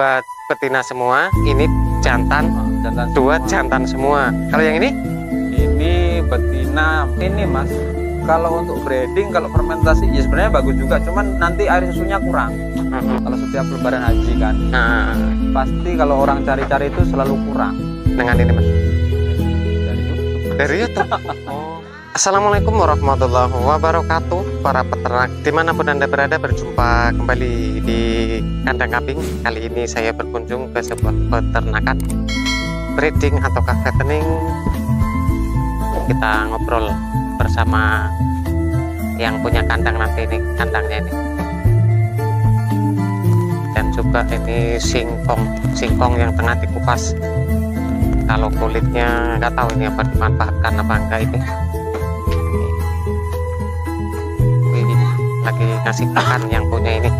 dua betina semua ini jantan, jantan dua semua. jantan semua kalau yang ini ini betina ini mas kalau untuk breeding kalau fermentasi ya sebenarnya bagus juga cuman nanti air susunya kurang kalau setiap lebaran haji kan nah. pasti kalau orang cari-cari itu selalu kurang dengan ini mas dari YouTube dari YouTube oh Assalamualaikum warahmatullahi wabarakatuh Para peternak dimanapun anda berada berjumpa kembali di kandang kambing Kali ini saya berkunjung ke sebuah peternakan breeding atau fattening Kita ngobrol bersama yang punya kandang nanti ini kandangnya ini Dan juga ini singkong singkong yang tengah dikupas kalau kulitnya nggak tahu ini apa dimanfaatkan apa enggak ini lagi ngasih makan yang punya ini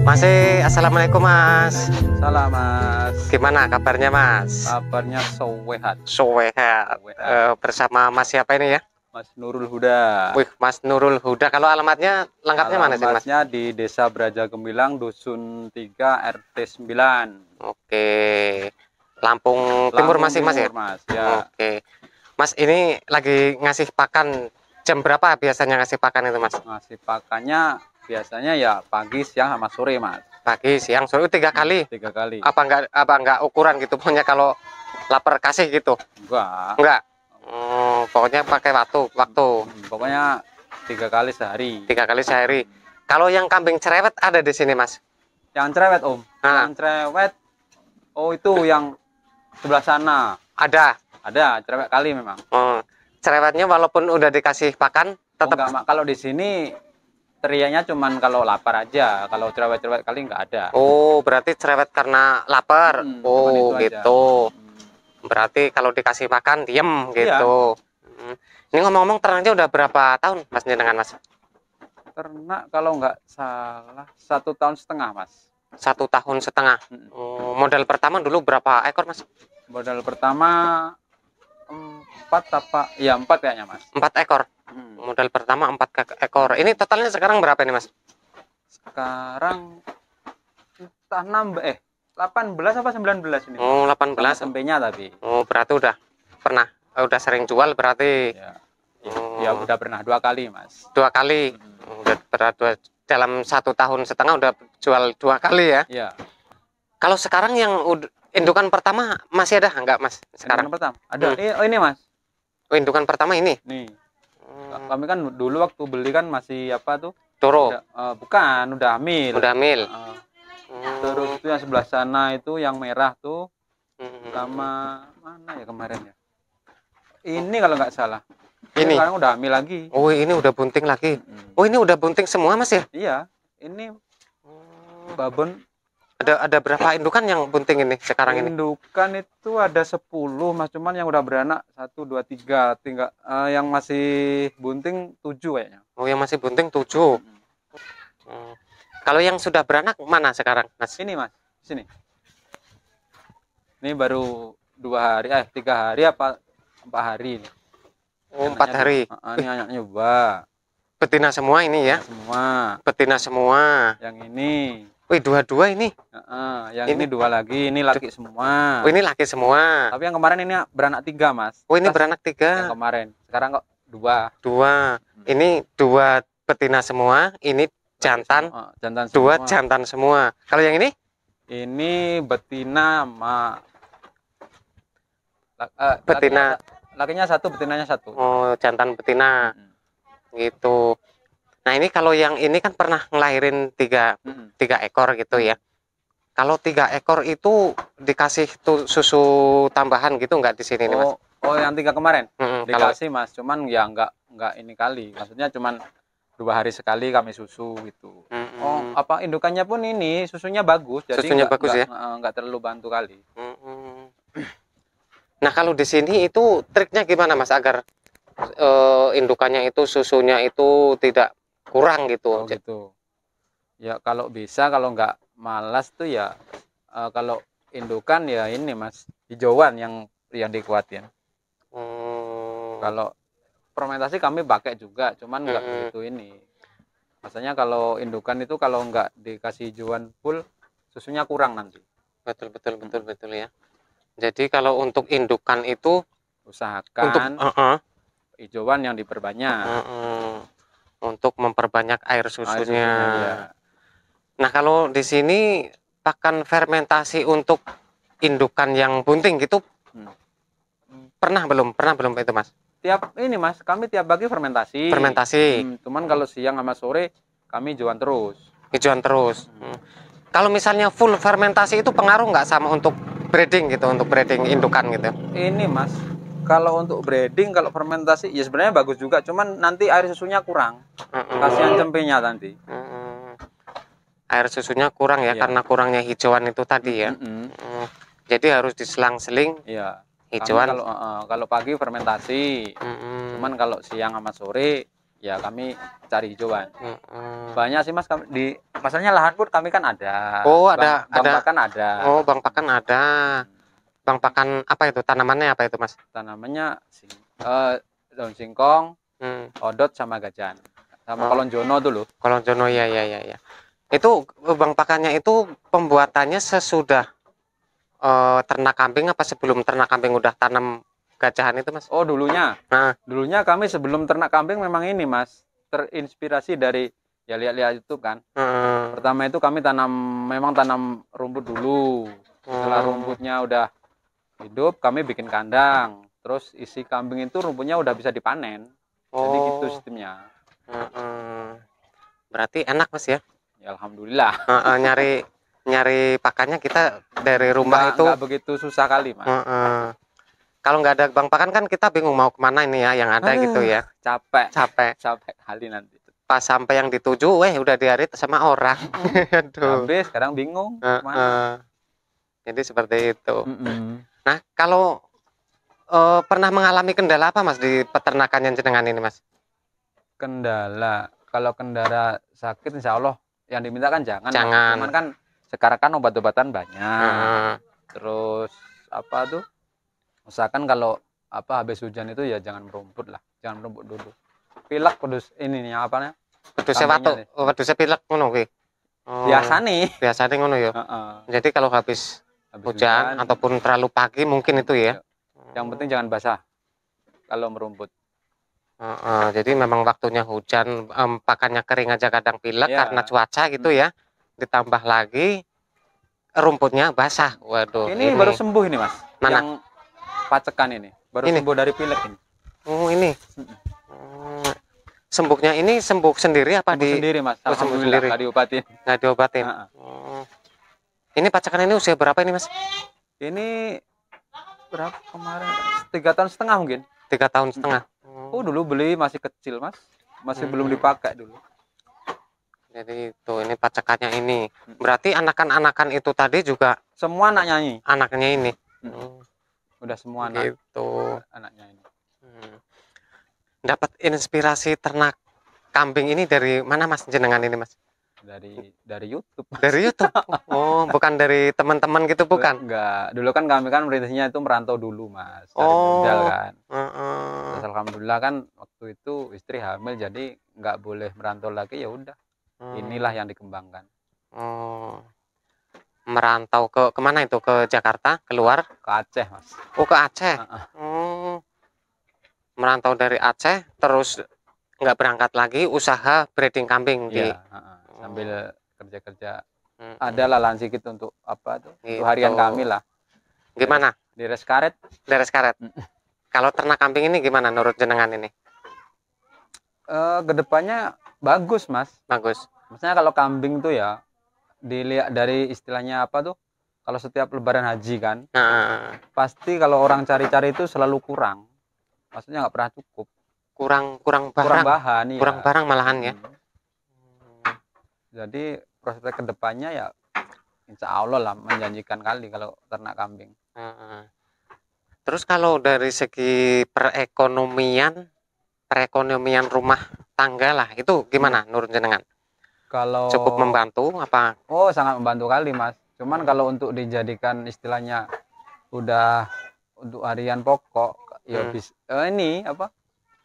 masih assalamualaikum mas salam mas gimana kabarnya mas kabarnya sowehat sowehat, so Uh, eh, bersama mas siapa ini ya Mas Nurul Huda. Wih, Mas Nurul Huda. Kalau alamatnya lengkapnya alamatnya mana sih, Mas? di Desa Braja Gemilang, Dusun 3, RT 9. Oke. Lampung, Lampung Timur masih Mas ya? Mas, ya. Oke. Mas ini lagi ngasih pakan Jam berapa biasanya ngasih pakan itu, Mas? Ngasih pakannya biasanya ya pagi, siang, sama sore, Mas. Pagi, siang, sore oh, tiga hmm, kali. Tiga kali. Apa enggak apa enggak ukuran gitu punya kalau lapar kasih gitu? Enggak. Enggak. Hmm, pokoknya pakai waktu, waktu. Hmm, pokoknya tiga kali sehari. Tiga kali sehari. Kalau yang kambing cerewet ada di sini, Mas? Yang cerewet, Om. Ha? Ah. Yang cerewet Oh, itu yang sebelah sana. Ada. Ada cerewet kali memang. Hmm cerewetnya walaupun udah dikasih pakan tetap oh, kalau di sini teriaknya cuman kalau lapar aja kalau cerewet-cerewet kali nggak ada oh berarti cerewet karena lapar hmm, oh gitu hmm. berarti kalau dikasih makan diem iya. gitu hmm. ini ngomong-ngomong ternaknya udah berapa tahun mas dengan mas ternak kalau nggak salah satu tahun setengah mas satu tahun setengah hmm. oh, modal pertama dulu berapa ekor mas modal pertama empat apa ya empat kayaknya mas empat ekor hmm. modal pertama empat ekor ini totalnya sekarang berapa ini mas sekarang kita enam eh belas apa sembilan belas ini oh belas sampainya tapi oh berarti udah pernah eh, udah sering jual berarti ya. ya, ya oh. ya udah pernah dua kali mas dua kali hmm. udah pernah dua dalam satu tahun setengah udah jual dua kali ya ya kalau sekarang yang indukan pertama masih ada enggak, mas sekarang indukan pertama ada hmm. Eh, oh ini mas Oh, indukan pertama ini. Nih. Hmm. Kami kan dulu waktu beli kan masih apa tuh? Toro. Udah, uh, bukan, udah hamil. Udah hamil. Uh, hmm. Terus itu yang sebelah sana itu yang merah tuh hmm. sama mana ya kemarin ya? Ini kalau nggak salah. Ini. Sekarang udah hamil lagi. Oh, ini udah bunting lagi. Hmm. Oh, ini udah bunting semua, Mas ya? Iya. Ini babon ada ada berapa indukan yang bunting ini sekarang ini? Indukan itu ada 10 mas, cuman yang udah beranak satu dua tiga, tinggal uh, yang masih bunting tujuh kayaknya. Oh yang masih bunting tujuh. hmm. hmm. Kalau yang sudah beranak mana sekarang mas? Ini mas, sini. Ini baru dua hari, eh tiga hari apa empat hari ini? Oh empat hari. Eh, ini anaknya nyoba. Betina semua ini ya? semua. Betina semua. Yang ini Wih dua-dua ini. Uh, yang ini, ini dua lagi, ini laki semua. Oh, ini laki semua. Tapi yang kemarin ini beranak tiga mas. Oh ini Pas beranak tiga. Yang kemarin. Sekarang kok dua. Dua. Hmm. Ini dua betina semua. Ini jantan. Semua. Oh, jantan semua. Dua jantan semua. Kalau yang ini? Ini betina ma. uh, eh, betina. Lakinya, lakinya satu, betinanya satu. Oh jantan betina. Hmm. Gitu. Nah ini kalau yang ini kan pernah ngelahirin tiga hmm. tiga ekor gitu ya. Kalau tiga ekor itu dikasih tuh susu tambahan gitu nggak di sini oh, nih mas? Oh, oh yang tiga kemarin hmm, dikasih kalau... mas, cuman ya nggak nggak ini kali. Maksudnya cuman dua hari sekali kami susu gitu. Hmm. Oh apa indukannya pun ini susunya bagus, jadi susunya enggak, bagus enggak, ya? Eh, nggak terlalu bantu kali. Hmm. Nah kalau di sini itu triknya gimana mas agar uh, indukannya itu susunya itu tidak kurang gitu. Oh, gitu. Ya kalau bisa kalau nggak malas tuh ya uh, kalau indukan ya ini mas hijauan yang yang dikuatin. Hmm. Kalau fermentasi kami pakai juga, cuman nggak hmm. begitu ini. Maksudnya kalau indukan itu kalau nggak dikasih hijauan full susunya kurang nanti. Betul betul betul hmm. betul ya. Jadi kalau untuk indukan itu usahakan untuk uh -uh. hijauan yang diperbanyak. Uh -uh untuk memperbanyak air susunya. Air susunya ya. Nah, kalau di sini pakan fermentasi untuk indukan yang bunting gitu hmm. pernah belum? Pernah belum itu, Mas? Tiap ini, Mas, kami tiap pagi fermentasi. Fermentasi. Hmm, cuman kalau siang sama sore kami jualan terus. Jualan terus. Hmm. Kalau misalnya full fermentasi itu pengaruh nggak sama untuk breeding gitu, untuk breeding indukan gitu? Ini, Mas, kalau untuk breeding kalau fermentasi ya sebenarnya bagus juga cuman nanti air susunya kurang kasihan cempinya nanti air susunya kurang ya yeah. karena kurangnya hijauan itu tadi ya mm-hmm. jadi harus diselang-seling yeah. hijauan kalau uh, kalau pagi fermentasi mm-hmm. cuman kalau siang sama sore ya kami cari hijauan mm-hmm. banyak sih mas di masalahnya lahan pun kami kan ada oh ada bang, ada bang pakan ada oh bang pakan ada hmm Bang pakan apa itu tanamannya apa itu mas? Tanamannya uh, daun singkong, hmm. odot sama gajan, sama oh. kolonjono dulu. Kolonjono ya ya ya ya. Itu bang pakannya itu pembuatannya sesudah uh, ternak kambing apa sebelum ternak kambing udah tanam gajahan itu mas? Oh dulunya, nah. dulunya kami sebelum ternak kambing memang ini mas terinspirasi dari ya lihat-lihat itu kan. Hmm. Pertama itu kami tanam memang tanam rumput dulu. Setelah hmm. rumputnya udah hidup kami bikin kandang terus isi kambing itu rumputnya udah bisa dipanen oh. jadi gitu oh. sistemnya berarti enak mas ya ya alhamdulillah nyari nyari pakannya kita dari rumah nggak, itu nggak begitu susah kali mas kalau nggak ada bang pakan kan kita bingung mau kemana ini ya yang ada uh, gitu ya capek capek capek kali nanti pas sampai yang dituju eh udah diarit sama orang habis sekarang bingung uh, uh. jadi seperti itu uh -uh. Nah, kalau uh, pernah mengalami kendala apa Mas di peternakan yang jenengan ini Mas? Kendala, kalau kendala sakit insya Allah yang diminta kan jangan. Jangan. Cuman kan sekarang kan obat-obatan banyak. Hmm. Terus apa tuh? Usahakan kalau apa habis hujan itu ya jangan merumput lah, jangan merumput dulu. Pilak kudus ini nih apa nih? Pedusnya watu, pedusnya pilek ngono kuwi. Oh. biasa nih. Biasa nih ngono ya. Uh -uh. Jadi kalau habis Habis hujan, hujan ataupun terlalu pagi mungkin itu ya. Iya. Yang penting jangan basah kalau merumput. Uh, uh, jadi memang waktunya hujan, um, pakannya kering aja kadang pilek yeah. karena cuaca gitu hmm. ya. Ditambah lagi rumputnya basah. Waduh. Ini, ini. baru sembuh ini mas. Mana? Yang pacekan ini. Baru ini. sembuh dari pilek ini. Oh ini. Hmm. Hmm. Sembuhnya ini sembuh sendiri apa sembuh di? Sendiri mas. Oh, sembuh sendiri. Nggak diobatin. diobatin. Uh -uh. Ini pacakan ini usia berapa ini mas? Ini berapa kemarin? Tiga tahun setengah mungkin. Tiga tahun setengah. Oh dulu beli masih kecil mas, masih hmm. belum dipakai dulu. Jadi itu ini pacakannya ini. Berarti anakan-anakan itu tadi juga semua anak nyanyi. Anaknya ini. Hmm. Udah semua anak. Itu. Anaknya ini. Hmm. Dapat inspirasi ternak kambing ini dari mana mas jenengan ini mas? dari dari YouTube dari YouTube oh bukan dari teman-teman gitu bukan enggak dulu kan kami kan merintisnya itu merantau dulu mas dari oh modal kan uh -uh. alhamdulillah kan waktu itu istri hamil jadi nggak boleh merantau lagi ya udah hmm. inilah yang dikembangkan oh merantau ke kemana itu ke Jakarta keluar ke Aceh mas oh ke Aceh uh -uh. oh merantau dari Aceh terus nggak berangkat lagi usaha breeding kambing ya, di uh -uh sambil oh. kerja-kerja hmm. ada lah lansi gitu untuk apa tuh gitu. untuk harian kami lah gimana deres karet deres karet hmm. kalau ternak kambing ini gimana menurut jenengan ini uh, kedepannya bagus mas bagus maksudnya kalau kambing tuh ya dilihat dari istilahnya apa tuh kalau setiap lebaran haji kan pasti kalau orang cari-cari itu selalu kurang maksudnya nggak pernah cukup kurang kurang barang kurang bahan iya. kurang ya. barang malahan ya hmm jadi prospek kedepannya ya insya Allah lah menjanjikan kali kalau ternak kambing terus kalau dari segi perekonomian perekonomian rumah tangga lah itu gimana menurut jenengan kalau cukup membantu apa oh sangat membantu kali mas cuman kalau untuk dijadikan istilahnya udah untuk harian pokok ya hmm. bis, eh, ini apa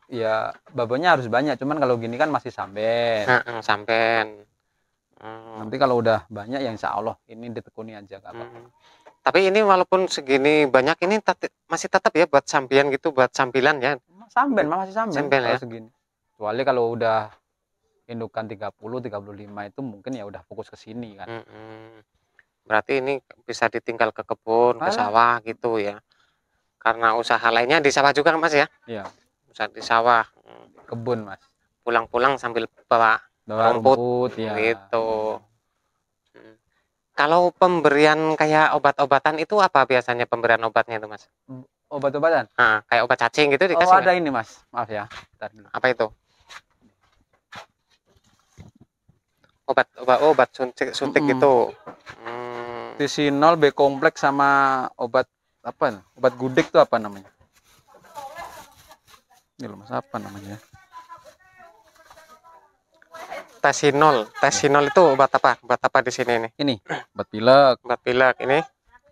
ya babanya harus banyak cuman kalau gini kan masih samben samben Hmm. Nanti kalau udah banyak ya insya Allah ini ditekuni aja kak. Hmm. Tapi ini walaupun segini banyak ini tati, masih tetap ya buat sambian gitu, buat sambilan ya. Samben, masih samben. ya. Segini. Kecuali kalau udah indukan 30, 35 itu mungkin ya udah fokus ke sini kan. Hmm. hmm. Berarti ini bisa ditinggal ke kebun, ke sawah gitu ya. Karena usaha lainnya di sawah juga Mas ya? Iya. Usaha di sawah. Hmm. Kebun Mas. Pulang-pulang sambil bawa Doang rumput, rumput ya. gitu hmm. kalau pemberian kayak obat-obatan itu apa biasanya pemberian obatnya itu mas obat-obatan nah, kayak obat cacing gitu oh, dikasih oh ada ini mas maaf ya Bentar apa itu obat obat oh, obat suntik suntik mm -mm. itu. hmm. tisinol B kompleks sama obat apa obat gudik itu apa namanya ini loh mas apa namanya Tesinol. Tesinol itu obat apa? Obat apa di sini nih? Ini obat pilek. Obat pilek ini.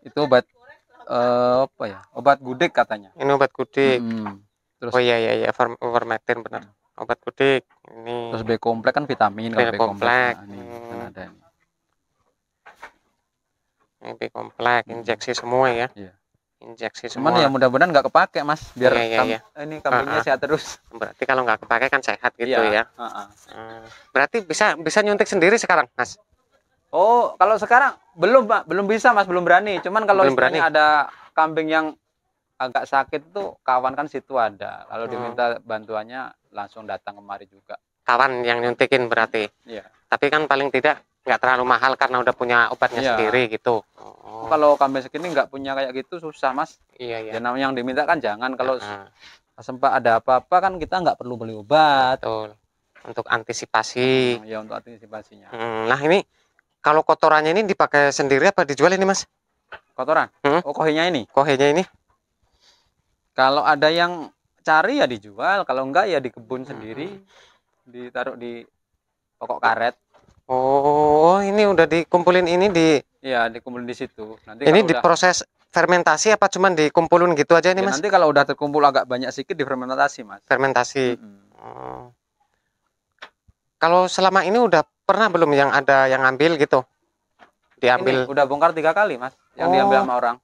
Itu obat uh, apa ya? Obat gudik katanya. Ini obat gudik. Hmm. Terus Oh iya iya iya vermectin benar. Hmm. Obat gudik. Ini. Terus B komplek kan vitamin B, komplek. Nah, ini kan ada ini. B komplek hmm. injeksi semua ya. Yeah injeksi semua. Cuman ya mudah-mudahan nggak kepake mas, biar iya, iya, kam iya. ini kambingnya uh, uh. sehat terus. Berarti kalau nggak kepake kan sehat gitu iya. ya. Uh, uh. Hmm. berarti bisa bisa nyuntik sendiri sekarang mas? Oh kalau sekarang belum pak, belum bisa mas, belum berani. Cuman kalau belum berani. ada kambing yang agak sakit tuh kawan kan situ ada. Lalu hmm. diminta bantuannya langsung datang kemari juga. Kawan yang nyuntikin berarti. Iya. Tapi kan paling tidak nggak terlalu mahal karena udah punya obatnya iya. sendiri gitu. Oh. Kalau kambing segini nggak punya kayak gitu susah mas. Iya iya. Ya, namanya yang diminta kan jangan kalau uh -huh. sempat ada apa-apa kan kita nggak perlu beli obat. Betul. Untuk antisipasi. iya ya untuk antisipasinya. Hmm, nah ini kalau kotorannya ini dipakai sendiri apa dijual ini mas? Kotoran? Hmm? Oh kohenya ini? Kohenya ini? Kalau ada yang cari ya dijual, kalau enggak ya di kebun hmm. sendiri, ditaruh di pokok karet. Oh, ini udah dikumpulin ini di Iya, dikumpulin di situ. Nanti Ini diproses fermentasi apa cuman dikumpulin gitu aja ini, ya, Mas? Nanti kalau udah terkumpul agak banyak sedikit difermentasi, Mas. Fermentasi. Mm -hmm. Kalau selama ini udah pernah belum yang ada yang ambil gitu? Diambil. Ini udah bongkar tiga kali, Mas, yang oh. diambil sama orang.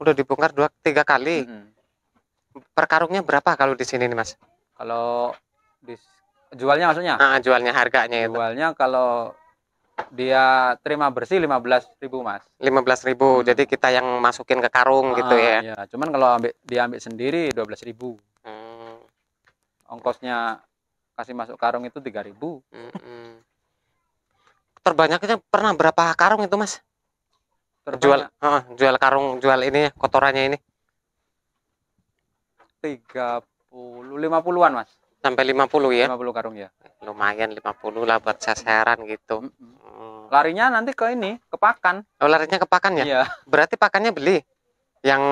Udah dibongkar dua tiga kali. Mm -hmm. Per karungnya berapa kalau di sini nih, Mas? Kalau di jualnya maksudnya? Ah, jualnya harganya itu. Jualnya kalau dia terima bersih 15.000, Mas. 15.000. Hmm. Jadi kita yang masukin ke karung gitu ah, gitu ya. Iya, cuman kalau ambil dia ambil sendiri 12.000. Hmm. Ongkosnya kasih masuk karung itu 3.000. Hmm. Terbanyaknya pernah berapa karung itu, Mas? Terjual? Jual uh, jual karung, jual ini kotorannya ini. 30 50-an, Mas sampai 50 ya 50 karung ya lumayan 50 lah buat sasaran gitu hmm. larinya nanti ke ini ke pakan oh larinya ke pakan ya iya. berarti pakannya beli yang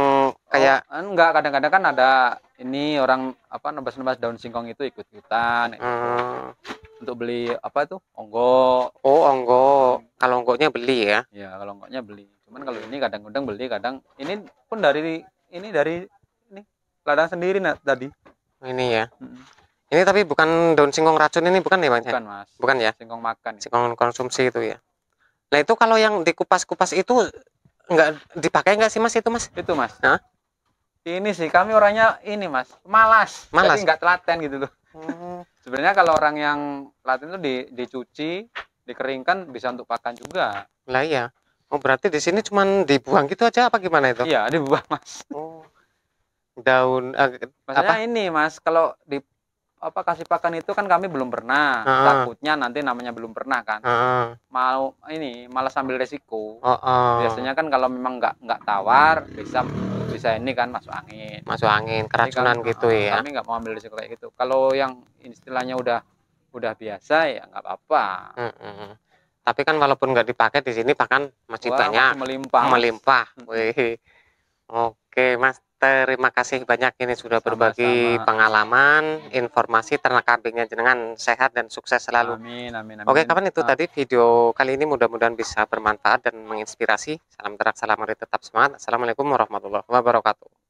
kayak oh, eh, enggak kadang-kadang kan ada ini orang apa nebas-nebas daun singkong itu ikut ikutan hmm. untuk beli apa itu onggo oh onggo kalau onggoknya beli ya ya kalau onggoknya beli cuman kalau ini kadang-kadang beli kadang ini pun dari ini dari ini ladang sendiri nah, tadi ini ya ini tapi bukan daun singkong racun ini bukan ya Bang? Bukan Mas. Bukan ya? Singkong makan. Ya. Singkong konsumsi itu ya. Nah itu kalau yang dikupas-kupas itu nggak dipakai nggak sih Mas itu Mas? Itu Mas. Nah? Ini sih kami orangnya ini Mas, malas. Malas. Jadi nggak telaten gitu loh. Hmm. Sebenarnya kalau orang yang telaten itu di, dicuci, dikeringkan bisa untuk pakan juga. Lah iya. Oh berarti di sini cuman dibuang gitu aja apa gimana itu? Iya dibuang Mas. Oh daun eh, maksudnya apa? ini mas kalau di apa kasih pakan itu kan kami belum pernah. Uh-uh. Takutnya nanti namanya belum pernah kan. Uh-uh. Mau ini malah sambil resiko. Uh-uh. Biasanya kan kalau memang nggak nggak tawar bisa bisa ini kan masuk angin. Masuk angin keracunan kan, gitu uh, ya. Kami nggak mau ambil resiko kayak gitu. Kalau yang istilahnya udah udah biasa ya nggak apa-apa. Uh-uh. Tapi kan walaupun nggak dipakai di sini pakan masih Wah, banyak masih melimpah. Melimpah. Oke, Mas terima kasih banyak ini sudah berbagi sama berbagi pengalaman, informasi ternak kambingnya jenengan sehat dan sukses selalu. Amin, amin, amin. Oke, kapan itu ah. tadi video kali ini mudah-mudahan bisa bermanfaat dan menginspirasi. Salam terak, salam hari tetap semangat. Assalamualaikum warahmatullahi wabarakatuh.